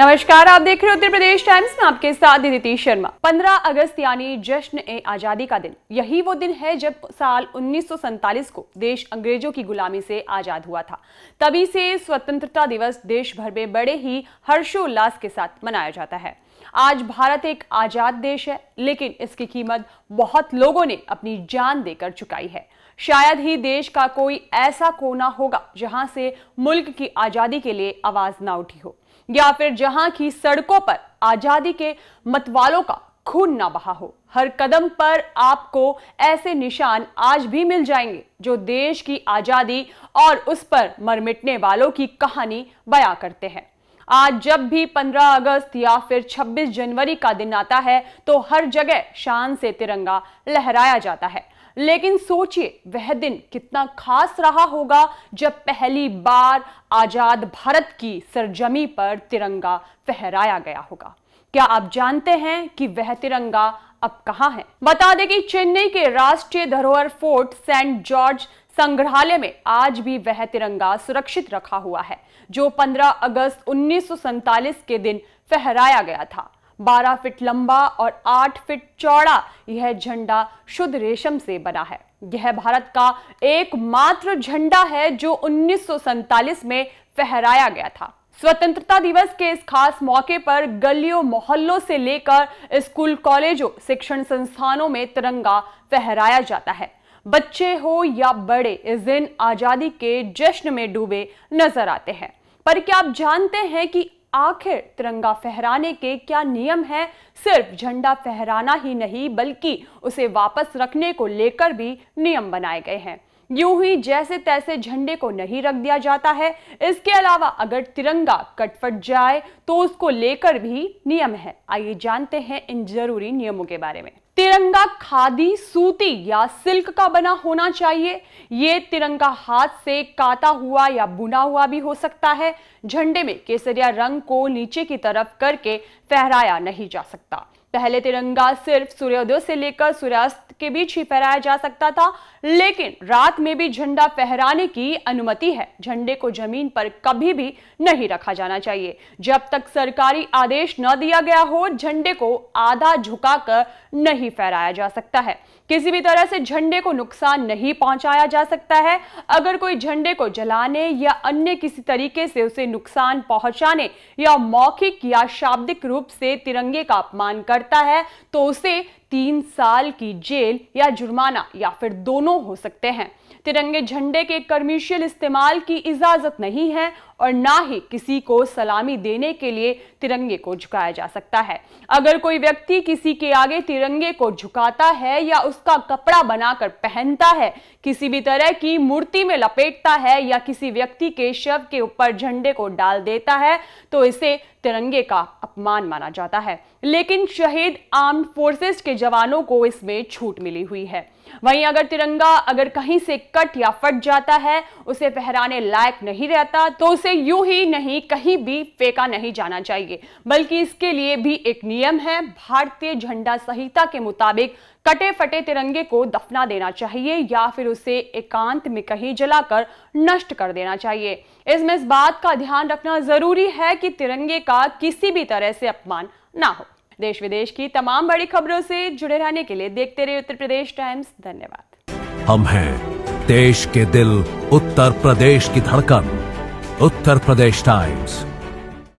नमस्कार आप देख रहे हो उत्तर प्रदेश टाइम्स में आपके साथ दिदिति शर्मा 15 अगस्त यानी जश्न ए आजादी का दिन यही वो दिन है जब साल उन्नीस को देश अंग्रेजों की गुलामी से आजाद हुआ था तभी से स्वतंत्रता दिवस देश भर में बड़े ही हर्षोल्लास के साथ मनाया जाता है आज भारत एक आज़ाद देश है लेकिन इसकी कीमत बहुत लोगों ने अपनी जान देकर चुकाई है शायद ही देश का कोई ऐसा कोना होगा जहां से मुल्क की आज़ादी के लिए आवाज़ ना उठी हो या फिर जहां की सड़कों पर आज़ादी के मतवालों का खून ना बहा हो हर कदम पर आपको ऐसे निशान आज भी मिल जाएंगे जो देश की आज़ादी और उस पर मरमिटने वालों की कहानी बयां करते हैं आज जब भी 15 अगस्त या फिर 26 जनवरी का दिन आता है तो हर जगह शान से तिरंगा लहराया जाता है लेकिन सोचिए वह दिन कितना खास रहा होगा जब पहली बार आजाद भारत की सरजमी पर तिरंगा फहराया गया होगा क्या आप जानते हैं कि वह तिरंगा अब कहाँ है बता दें कि चेन्नई के राष्ट्रीय धरोहर फोर्ट सेंट जॉर्ज संग्रहालय में आज भी वह तिरंगा सुरक्षित रखा हुआ है जो 15 अगस्त उन्नीस के दिन फहराया गया था 12 फीट लंबा और 8 फीट चौड़ा यह झंडा शुद्ध रेशम से बना है यह भारत का एकमात्र झंडा है जो उन्नीस में फहराया गया था स्वतंत्रता दिवस के इस खास मौके पर गलियों मोहल्लों से लेकर स्कूल कॉलेजों शिक्षण संस्थानों में तिरंगा फहराया जाता है बच्चे हो या बड़े इस दिन आज़ादी के जश्न में डूबे नजर आते हैं पर क्या आप जानते हैं कि आखिर तिरंगा फहराने के क्या नियम है सिर्फ झंडा फहराना ही नहीं बल्कि उसे वापस रखने को लेकर भी नियम बनाए गए हैं यूं ही जैसे तैसे झंडे को नहीं रख दिया जाता है इसके अलावा अगर तिरंगा कटफट जाए तो उसको लेकर भी नियम है आइए जानते हैं इन जरूरी नियमों के बारे में तिरंगा खादी सूती या सिल्क का बना होना चाहिए ये तिरंगा हाथ से काटा हुआ या बुना हुआ भी हो सकता है झंडे में केसरिया रंग को नीचे की तरफ करके फहराया नहीं जा सकता पहले तिरंगा सिर्फ सूर्योदय से लेकर सूर्यास्त के बीच ही फहराया जा सकता था लेकिन रात में भी झंडा फहराने की अनुमति है झंडे को जमीन पर कभी भी नहीं रखा जाना चाहिए जब तक सरकारी आदेश न दिया गया हो झंडे को आधा झुकाकर नहीं फहराया जा सकता है किसी भी तरह से झंडे को नुकसान नहीं पहुंचाया जा सकता है अगर कोई झंडे को जलाने या अन्य किसी तरीके से उसे नुकसान पहुंचाने या मौखिक या शाब्दिक रूप से तिरंगे का अपमान कर बढ़ता है तो उसे तीन साल की जेल या जुर्माना या फिर दोनों हो सकते हैं तिरंगे झंडे के कमर्शियल इस्तेमाल की इजाज़त नहीं है और ना ही किसी को सलामी देने के लिए तिरंगे को झुकाया जा सकता है अगर कोई व्यक्ति किसी के आगे तिरंगे को झुकाता है या उसका कपड़ा बनाकर पहनता है किसी भी तरह की मूर्ति में लपेटता है या किसी व्यक्ति के शव के ऊपर झंडे को डाल देता है तो इसे तिरंगे का अपमान माना जाता है लेकिन शहीद आर्म फोर्सेस के जवानों को इसमें छूट मिली हुई है वहीं अगर तिरंगा अगर कहीं से कट या फट जाता है उसे फहराने लायक नहीं रहता तो उसे यूं ही नहीं कहीं भी फेंका नहीं जाना चाहिए बल्कि इसके लिए भी एक नियम है भारतीय झंडा संहिता के मुताबिक कटे फटे तिरंगे को दफना देना चाहिए या फिर उसे एकांत में कहीं जलाकर नष्ट कर देना चाहिए इसमें इस बात का ध्यान रखना जरूरी है कि तिरंगे का किसी भी तरह से अपमान ना हो देश विदेश की तमाम बड़ी खबरों से जुड़े रहने के लिए देखते रहे उत्तर प्रदेश टाइम्स धन्यवाद हम हैं देश के दिल उत्तर प्रदेश की धड़कन उत्तर प्रदेश टाइम्स